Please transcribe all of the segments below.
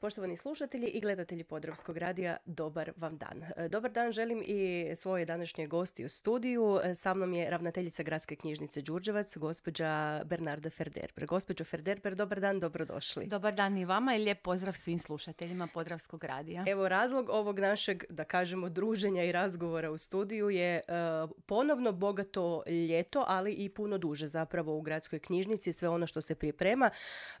Poštovani slušatelji i gledatelji Podravskog radija, dobar vam dan. E, dobar dan želim i svoje današnje gosti u studiju. E, sa mnom je ravnateljica Gradske knjižnice Đurđevac, gospođa Bernarda Ferderber. Gospođo Ferderber, dobar dan, dobrodošli. Dobar dan i vama i lijep pozdrav svim slušateljima Podravskog radija. Evo razlog ovog našeg, da kažemo, druženja i razgovora u studiju je e, ponovno bogato ljeto, ali i puno duže zapravo u gradskoj knjižnici, sve ono što se priprema.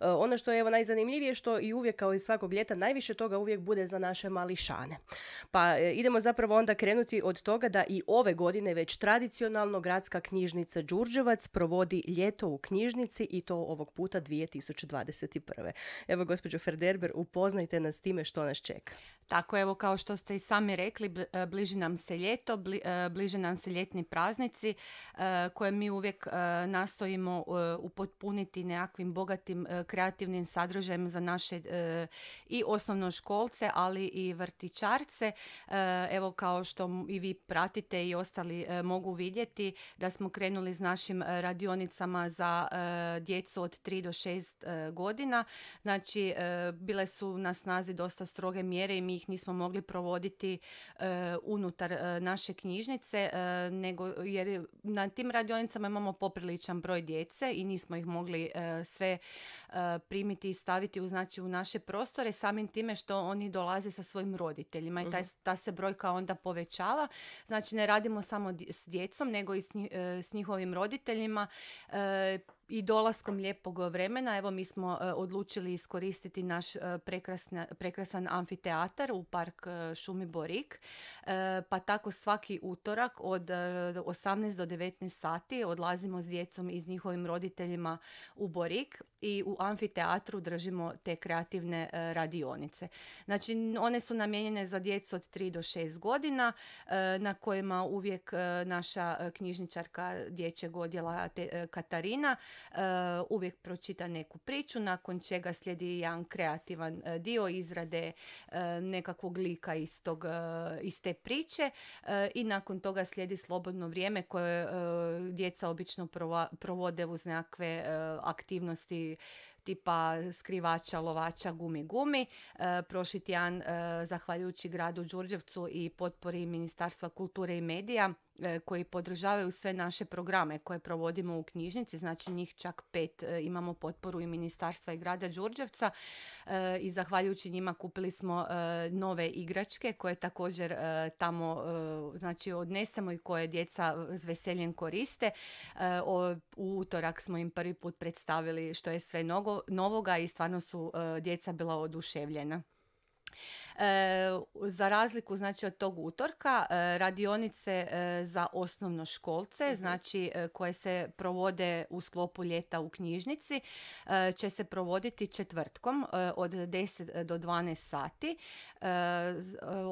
ono što je evo najzanimljivije što i uvijek kao i svakog ljeta najviše toga uvijek bude za naše mališane. Pa e, idemo zapravo onda krenuti od toga da i ove godine već tradicionalno gradska knjižnica Đurđevac provodi ljeto u knjižnici i to ovog puta 2021. Evo gospođo Ferderber, upoznajte nas s time što nas čeka. Tako evo kao što ste i sami rekli, e, bliži nam se ljeto, e, bliže nam se ljetni praznici koje mi uvijek nastojimo upotpuniti nekakvim bogatim kreativnim sadržajem za naše i osnovnoškolce, ali i vrtičarce. E, evo kao što i vi pratite i ostali e, mogu vidjeti da smo krenuli s našim e, radionicama za djecu od 3 do 6 godina. Znači, bile su na snazi dosta stroge mjere i mi ih nismo mogli provoditi unutar naše knjižnice, nego jer na tim radionicama imamo popriličan broj djece i nismo ih mogli sve primiti i staviti u, znači, u naše prostore samim time što oni dolaze sa svojim roditeljima i taj, mhm. ta se brojka onda povećava. Znači ne radimo samo s djecom nego i s, e, njihovim roditeljima. E, i dolaskom lijepog vremena evo mi smo e, odlučili iskoristiti naš e, prekrasan amfiteatar u park e, Šumi Borik pa tako svaki utorak od 18 do 19 sati odlazimo s djecom i s njihovim roditeljima u Borik i u amfiteatru držimo te kreativne radionice. Znači one su namijenjene za djecu od 3 do 6 godina na kojima uvijek naša knjižničarka dječjeg odjela Katarina E, uvijek pročita neku priču, nakon čega slijedi jedan kreativan e, dio izrade e, nekakvog lika iz, tog, te priče i nakon toga slijedi slobodno vrijeme koje djeca obično provode uz nekakve aktivnosti tipa skrivača, lovača, gumi, gumi. E, prošli tjedan, zahvaljujući gradu Đurđevcu i potpori Ministarstva kulture i medija, E, koji podržavaju sve naše programe koje provodimo u knjižnici, znači njih čak pet e, imamo potporu i ministarstva i grada Đurđevca e, i zahvaljujući njima kupili smo nove igračke koje također tamo znači odnesemo i koje djeca s veseljem koriste. U utorak smo im prvi put predstavili što je sve novoga i stvarno su djeca bila oduševljena. E, za razliku znači od tog utorka e, radionice e, za osnovno školce mhm. znači e, koje se provode u sklopu ljeta u knjižnici će se provoditi četvrtkom od 10 do 12 sati.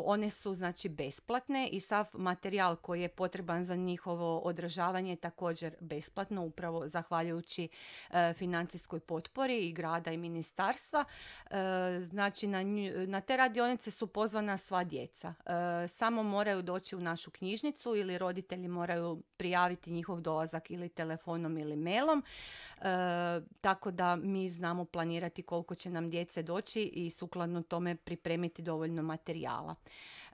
One su znači besplatne i sav materijal koji je potreban za njihovo održavanje je također besplatno upravo zahvaljujući financijskoj potpori i grada i ministarstva. Znači na, na te radionice knjižnice su pozvana sva djeca. E, samo moraju doći u našu knjižnicu ili roditelji moraju prijaviti njihov dolazak ili telefonom ili mailom. E, tako da mi znamo planirati koliko će nam djece doći i sukladno tome pripremiti dovoljno materijala.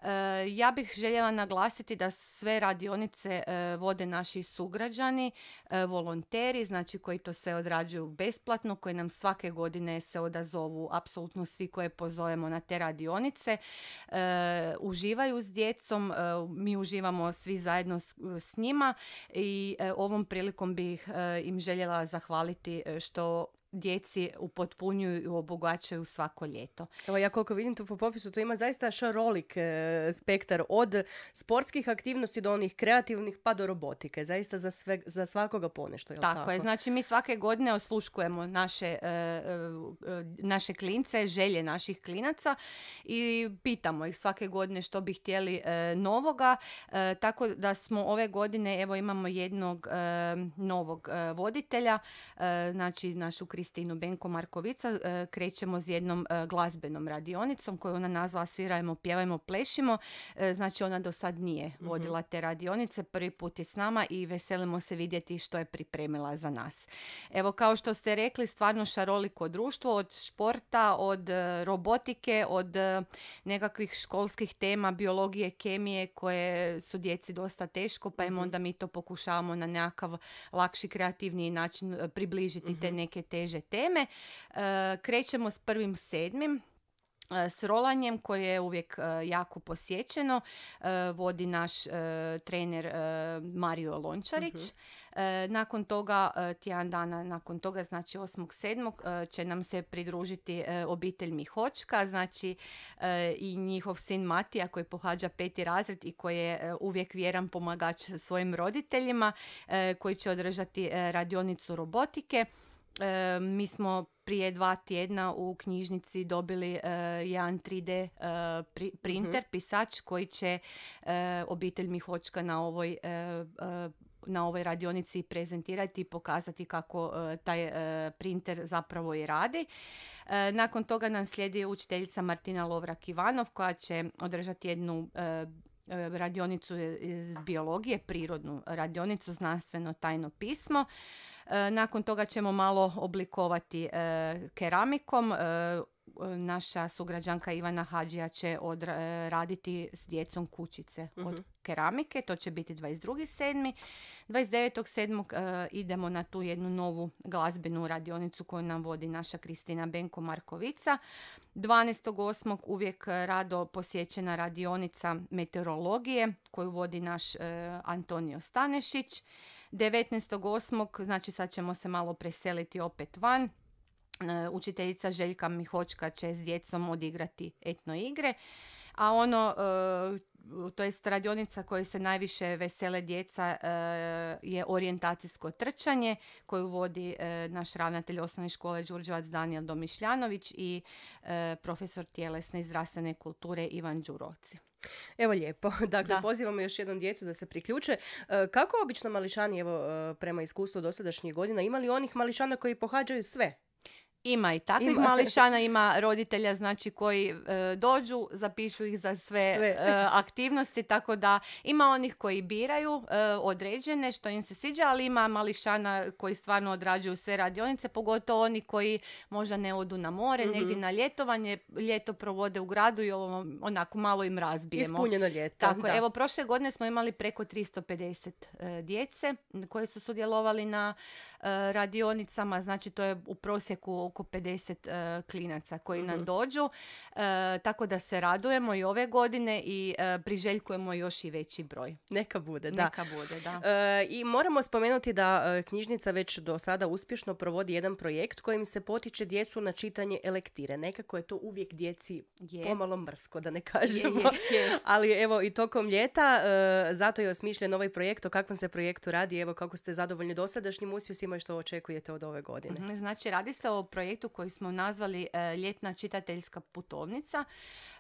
E, ja bih željela naglasiti da sve radionice e, vode naši sugrađani, e, volonteri, znači koji to sve odrađuju besplatno, koji nam svake godine se odazovu apsolutno svi koje pozovemo na te radionice. Uživaju s djecom, mi uživamo svi zajedno s njima i ovom prilikom bih im željela zahvaliti što djeci upotpunjuju i obogaćaju svako ljeto. Evo ja koliko vidim tu po popisu, to ima zaista šarolik e, spektar od sportskih aktivnosti do onih kreativnih pa do robotike. Zaista za, sve, za svakoga ponešto. Je tako, tako je, znači mi svake godine osluškujemo naše, e, e, naše klince, želje naših klinaca i pitamo ih svake godine što bi htjeli novoga. tako da smo ove godine, evo imamo jednog novog voditelja, znači našu Kristina Kristinu Benko Markovica e, krećemo s jednom e, glazbenom radionicom koju ona nazva Svirajmo, pjevajmo, plešimo. E, znači ona do sad nije mhm. vodila te radionice, prvi put je s nama i veselimo se vidjeti što je pripremila za nas. Evo kao što ste rekli, stvarno šaroliko društvo od športa, od robotike, od nekakvih školskih tema, biologije, kemije koje su djeci dosta teško, pa im mhm. onda mi to pokušavamo na nekakav lakši, kreativniji način približiti te mhm. neke teže teme. E, krećemo s prvim sedmim e, s rolanjem koje je uvijek e, jako posjećeno vodi naš trener Mario Lončarić. Mhm. Nakon toga, tjedan dana nakon toga, znači 8.7. će nam se pridružiti obitelj Mihočka, znači i njihov sin Matija koji pohađa peti razred i koji je uvijek vjeran pomagač svojim roditeljima, koji će održati radionicu robotike. E, mi smo prije dva tjedna u knjižnici dobili e, jedan 3D e, mhm. printer, pisač koji će e, obitelj Mihočka na ovoj na ovoj radionici prezentirati i pokazati kako taj printer zapravo i radi. nakon toga nam slijedi učiteljica Martina Lovrak-Ivanov koja će održati jednu radionicu iz biologije, prirodnu radionicu, znanstveno tajno pismo. E, nakon toga ćemo malo oblikovati e, keramikom. E, naša sugrađanka Ivana Hadžija će raditi s djecom kućice od mhm. keramike. To će biti 22.7. 29.7. idemo na tu jednu novu glazbenu radionicu koju nam vodi naša Kristina Benko Markovica. 12.8. uvijek rado posjećena radionica meteorologije koju vodi naš Antonio Stanešić. 19.8. znači sad ćemo se malo preseliti opet van. E, učiteljica Željka Mihočka će s djecom odigrati etno igre. A ono, e, to je radionica koju se najviše vesele djeca e, je orijentacijsko trčanje koju vodi naš ravnatelj osnovne škole Đurđevac Daniel Domišljanović i profesor tjelesne i zdravstvene kulture Ivan Đuroci. Evo lijepo. Dakle, da. pozivamo još jednom djecu da se priključe. E, kako obično mališani, evo, e, prema iskustvu dosadašnjih godina, imali onih mališana koji pohađaju sve ima i takvih mališana, ima roditelja znači koji e, dođu, zapišu ih za sve, e, aktivnosti, tako da ima onih koji biraju e, određene što im se sviđa, ali ima mališana koji stvarno odrađuju sve radionice, pogotovo oni koji možda ne odu na more, mhm. negdje na ljetovanje, ljeto provode u gradu i ovo onako malo im razbijemo. Ispunjeno ljeto. Tako, evo prošle godine smo imali preko 350 djece koje su sudjelovali na E, radionicama, znači to je u prosjeku oko 50 e, klinaca koji nam mhm. dođu, e, tako da se radujemo i ove godine i priželjkujemo još i veći broj. Neka bude, da. Neka bude, da. I moramo spomenuti da knjižnica već do sada uspješno provodi jedan projekt kojim se potiče djecu na čitanje elektire. Nekako je to uvijek djeci pomalo mrsko, da ne kažemo. Ali evo i tokom ljeta, zato je osmišljen ovaj projekt, o kakvom se projektu radi, evo kako ste zadovoljni dosadašnjim uspjesima i što očekujete od ove godine. Mhm, znači, radi se o projektu koji smo nazvali e, Ljetna čitateljska putovnica.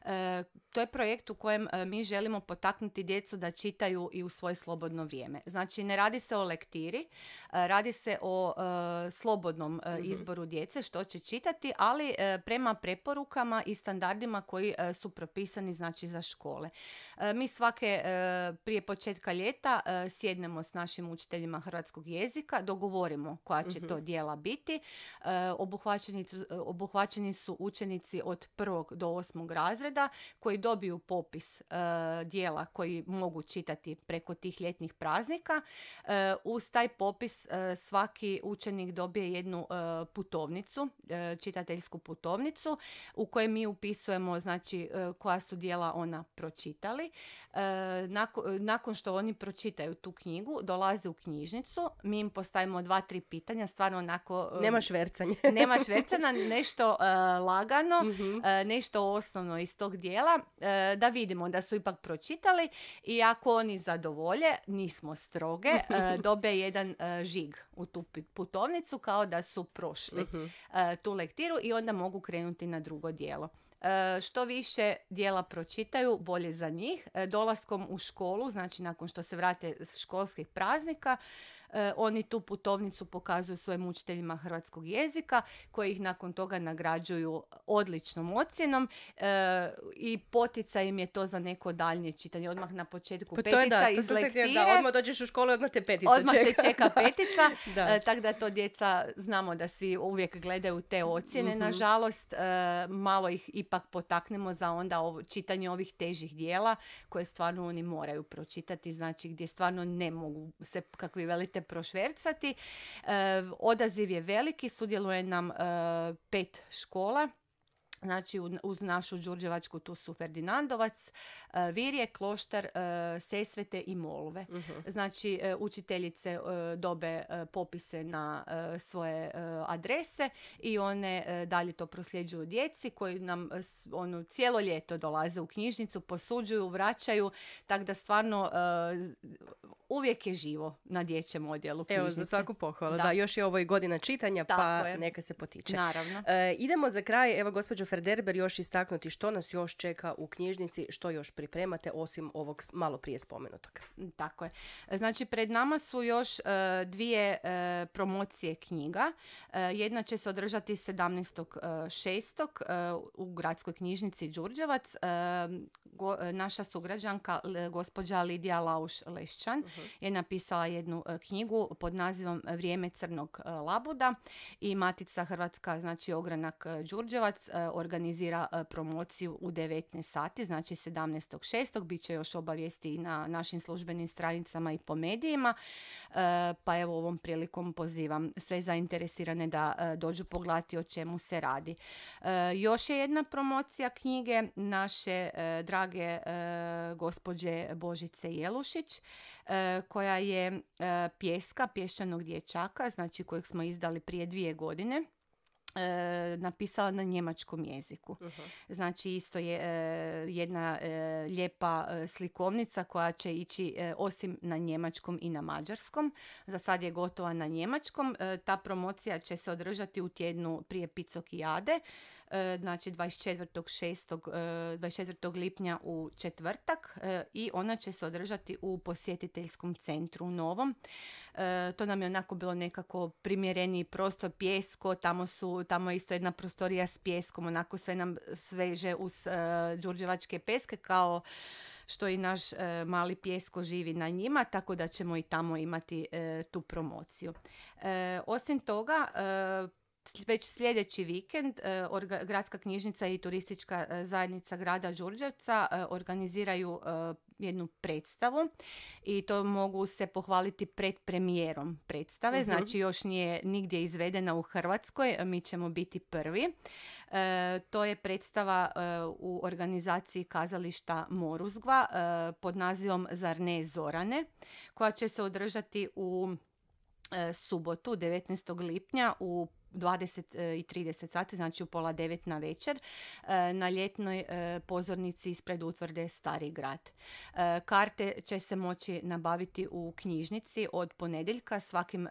E, to je projekt u kojem e, mi želimo potaknuti djecu da čitaju i u svoje slobodno vrijeme. Znači, ne radi se o lektiri, e, radi se o slobodnom mhm. izboru djece što će čitati, ali prema preporukama i standardima koji su propisani znači za škole. Mi svake prije početka ljeta sjednemo s našim učiteljima hrvatskog jezika, dogovorimo koja će mhm. to dijela biti. Obuhvaćeni su, učenici od prvog do osmog razreda koji dobiju popis e, dijela koji mogu čitati preko tih ljetnih praznika. E, uz taj popis e, svaki učenik dobije jednu e, putovnicu, e, čitateljsku putovnicu u kojoj mi upisujemo znači koja su dijela ona pročitali. Nakon, što oni pročitaju tu knjigu, dolaze u knjižnicu, mi im postavimo dva, tri pitanja, stvarno onako... Nema švercanje. Nema švercana, nešto lagano, mhm. nešto osnovno isto tog dijela e, da vidimo da su ipak pročitali i ako oni zadovolje, nismo stroge, e, dobe jedan e, žig u tu putovnicu kao da su prošli mhm. tu lektiru i onda mogu krenuti na drugo dijelo. Što više dijela pročitaju, bolje za njih. Dolaskom u školu, znači nakon što se vrate s školskih praznika, E, oni tu putovnicu pokazuju svojim učiteljima hrvatskog jezika koji ih nakon toga nagrađuju odličnom ocjenom e, i potica im je to za neko daljnje čitanje. Odmah na početku pa to petica je da, to da, odmah dođeš u školu, odmah te petica odmah čeka. te čeka petica, e, tako da to djeca, znamo da svi uvijek gledaju te ocjene, mm-hmm. nažalost, malo ih ipak potaknemo za onda ovo, čitanje ovih težih dijela koje stvarno oni moraju pročitati, znači gdje stvarno ne mogu se, kakvi velite, prošvercati. E, odaziv je veliki, sudjeluje nam e, pet škola. Znači uz našu Đurđevačku tu su Ferdinandovac, e, Virje, Kloštar, Sesvete i Molve. uh Znači učiteljice dobe popise na svoje adrese i one dalje to prosljeđuju djeci koji nam ono, cijelo ljeto dolaze u knjižnicu, posuđuju, vraćaju, tako da stvarno uvijek je živo na dječjem odjelu knjižnice. Evo, za svaku pohvalu. Da. još je ovo i godina čitanja, pa neka se potiče. Naravno. E, idemo za kraj, evo gospođo Ferderber, još istaknuti što nas još čeka u knjižnici, što još pripremate osim ovog malo prije spomenutog. Mm, tako je. Znači, pred nama su još e, dvije e, promocije knjiga. jedna će se održati 17.6. u gradskoj knjižnici Đurđevac. naša sugrađanka, gospođa Lidija Lauš Lešćan, mhm je napisala jednu e, knjigu pod nazivom Vrijeme crnog e, labuda i Matica Hrvatska, znači Ogranak e, Đurđevac, organizira promociju u 19 sati, znači 17.6. Biće još obavijesti i na našim službenim stranicama i po medijima, pa evo ovom prilikom pozivam sve zainteresirane da dođu pogledati o čemu se radi. Još je jedna promocija knjige naše drage gospođe Božice Jelušić E, koja je e, pjeska, pješčanog dječaka, znači kojeg smo izdali prije dvije godine. E, napisala na njemačkom jeziku. Znači isto je e, jedna e, lijepa slikovnica koja će ići osim na njemačkom i na mađarskom. Za sad je gotova na njemačkom. Ta promocija će se održati u tjednu prije jade. E, znači 24. 24. E, lipnja u četvrtak e, i ona će se održati u posjetiteljskom centru u Novom. To nam je onako bilo nekako primjereni prostor, pjesko, tamo, su, tamo je isto jedna prostorija s pjeskom, onako sve nam sveže uz đurđevačke peske kao što i naš mali pjesko živi na njima, tako da ćemo i tamo imati tu promociju. osim toga, već sljedeći vikend e, gradska knjižnica i turistička e, zajednica grada Đurđevca e, organiziraju jednu predstavu i to mogu se pohvaliti pred premijerom predstave. Mhm. Znači još nije nigdje izvedena u Hrvatskoj, mi ćemo biti prvi. to je predstava u organizaciji kazališta Moruzgva pod nazivom Zarne Zorane koja će se održati u subotu 19. lipnja u 20 e, i 30 sati, znači u pola devet na večer, e, na ljetnoj e, pozornici ispred utvrde Stari grad. Karte će se moći nabaviti u knjižnici od ponedjeljka svakim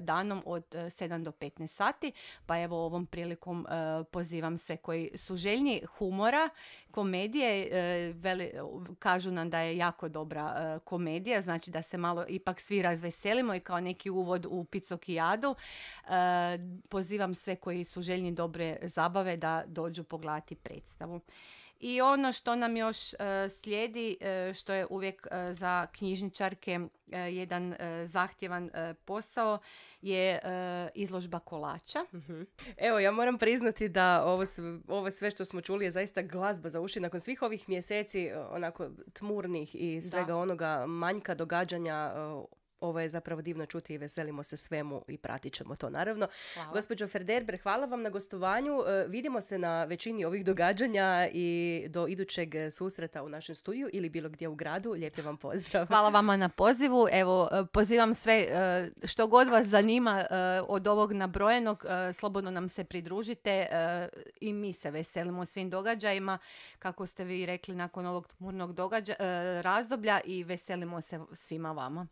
danom od 7 do 15 sati, pa evo ovom prilikom pozivam sve koji su željni humora, komedije, kažu nam da je jako dobra komedija, znači da se malo ipak svi razveselimo i kao neki uvod u Picokijadu pozivam sve koji su željni dobre zabave da dođu pogledati predstavu. I ono što nam još e, slijedi, e, što je uvijek e, za knjižničarke jedan zahtjevan posao, je izložba kolača. Mhm. Evo, ja moram priznati da ovo, sve što smo čuli je zaista glazba za uši. Nakon svih ovih mjeseci onako tmurnih i svega onoga manjka događanja ovo je zapravo divno čuti i veselimo se svemu i pratit ćemo to naravno. Gospođo Ferderber, hvala vam na gostovanju. E, vidimo se na većini ovih događanja i do idućeg susreta u našem studiju ili bilo gdje u gradu. Lijep vam pozdrav. Hvala vama na pozivu. Evo, e, pozivam sve e, što god vas zanima od ovog nabrojenog, slobodno nam se pridružite i mi se veselimo svim događajima, kako ste vi rekli nakon ovog tmurnog razdoblja i veselimo se svima vama.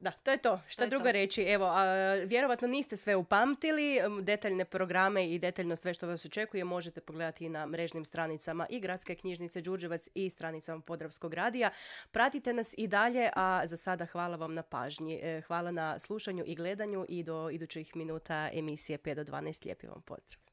Da, to je to. Šta to drugo reći? Evo, a, vjerovatno niste sve upamtili. Detaljne programe i detaljno sve što vas očekuje možete pogledati na mrežnim stranicama i Gradske knjižnice Đurđevac i stranicama Podravskog radija. Pratite nas i dalje, a za sada hvala vam na pažnji. E, hvala na slušanju i gledanju i do idućih minuta emisije 5 do 12. Lijepi vam pozdrav.